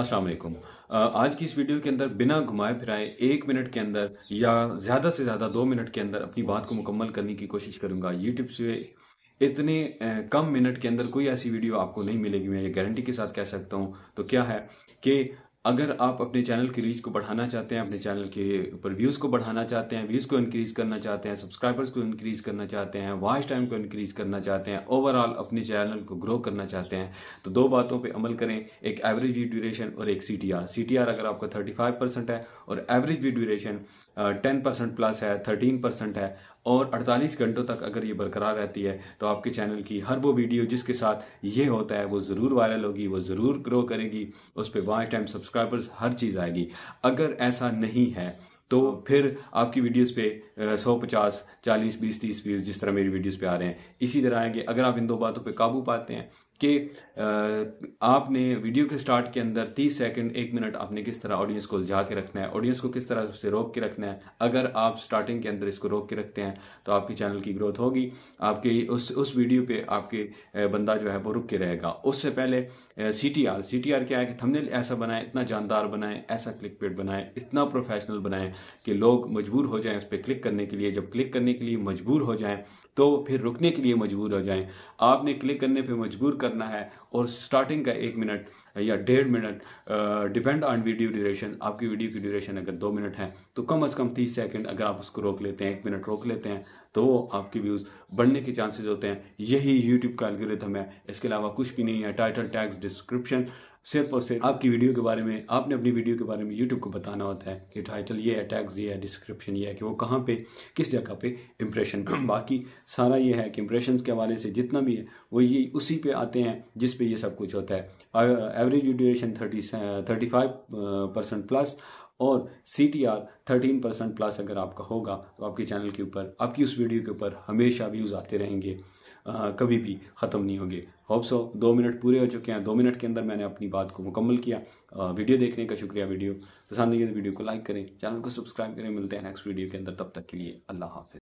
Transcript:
अस्सलाम वालेकुम आज की इस वीडियो के अंदर बिना घुमाए फिराए एक मिनट के अंदर या ज़्यादा से ज़्यादा दो मिनट के अंदर अपनी बात को मुकम्मल करने की कोशिश करूँगा यूट्यूब से इतने कम मिनट के अंदर कोई ऐसी वीडियो आपको नहीं मिलेगी मैं ये गारंटी के साथ कह सकता हूँ तो क्या है कि अगर आप अपने चैनल की रीच को बढ़ाना चाहते हैं अपने चैनल के ऊपर व्यूज़ को बढ़ाना चाहते हैं व्यूज़ को इंक्रीज़ करना चाहते हैं सब्सक्राइबर्स को इंक्रीज़ करना चाहते हैं वॉच टाइम को इंक्रीज़ करना चाहते हैं ओवरऑल अपने चैनल को ग्रो करना चाहते हैं तो दो बातों पे अमल करें एक एवरेज व्यू ड्यूरेशन और एक C T R C T R अगर आपका थर्टी फाइव परसेंट है और average view duration ten percent plus है थर्टीन परसेंट है और 48 घंटों तक अगर ये बरकरार रहती है तो आपके चैनल की हर वो वीडियो जिसके साथ ये होता है वो ज़रूर वायरल होगी वो ज़रूर ग्रो करेगी उस पर वॉच टाइम सब्सक्राइब सब्सक्राइबर्स हर चीज़ आएगी अगर ऐसा नहीं है तो फिर आपकी वीडियोस पे सौ पचास चालीस बीस तीस जिस तरह मेरी वीडियोस पे आ रहे हैं इसी तरह आएंगे अगर आप इन दो बातों पे काबू पाते हैं कि आपने वीडियो के स्टार्ट के अंदर 30 सेकंड एक मिनट आपने किस तरह ऑडियंस को उलझा के रखना है ऑडियंस को किस तरह उससे रोक के रखना है अगर आप स्टार्टिंग के अंदर इसको रोक के रखते हैं तो आपके चैनल की ग्रोथ होगी आपके उस उस वीडियो पे आपके बंदा जो है वो रुक के रहेगा उससे पहले C T R C T R क्या है कि थमनेल ऐसा बनाएं इतना जानदार बनाएं ऐसा क्लिक पेड बनाएं इतना प्रोफेशनल बनाएं कि लोग मजबूर हो जाएं उस पर क्लिक करने के लिए जब क्लिक करने के लिए मजबूर हो जाएं तो फिर रुकने के लिए मजबूर हो जाएं आपने क्लिक करने पे मजबूर करना है और स्टार्टिंग का एक मिनट या डेढ़ minute depend on video duration आपकी वीडियो की ड्यूरेशन अगर दो मिनट है तो कम अज़ कम तीस सेकेंड अगर आप उसको रोक लेते हैं एक मिनट रोक लेते हैं तो आपके व्यूज़ बढ़ने के चांसेज होते हैं यही यूट्यूब का एल्गोरिथम है इसके अलावा कुछ भी नहीं है टाइटल टैक्स डिस्क्रिप्शन सिर्फ और सिर्फ आपकी वीडियो के बारे में आपने अपनी वीडियो के बारे में यूट्यूब को बताना होता है कि टाइटल ये है टैग्स ये है डिस्क्रिप्शन ये है कि वो कहाँ पे किस जगह पे इम्प्रेशन बाकी सारा ये है कि इम्प्रेशन के हवाले से जितना भी है वो ये उसी पे आते हैं जिस पे ये सब कुछ होता है average duration thirty thirty five percent plus और C T R thirteen percent plus अगर आपका होगा तो आपके चैनल के ऊपर आपकी उस वीडियो के ऊपर हमेशा व्यूज़ आते रहेंगे आ, कभी भी ख़त्म नहीं होगी होप सो दो मिनट पूरे हो चुके हैं दो मिनट के अंदर मैंने अपनी बात को मुकम्मल किया आ, वीडियो देखने का शुक्रिया वीडियो पसंद है तो वीडियो को लाइक करें चैनल को सब्सक्राइब करें मिलते हैं नेक्स्ट वीडियो के अंदर तब तक के लिए अल्लाह हाफि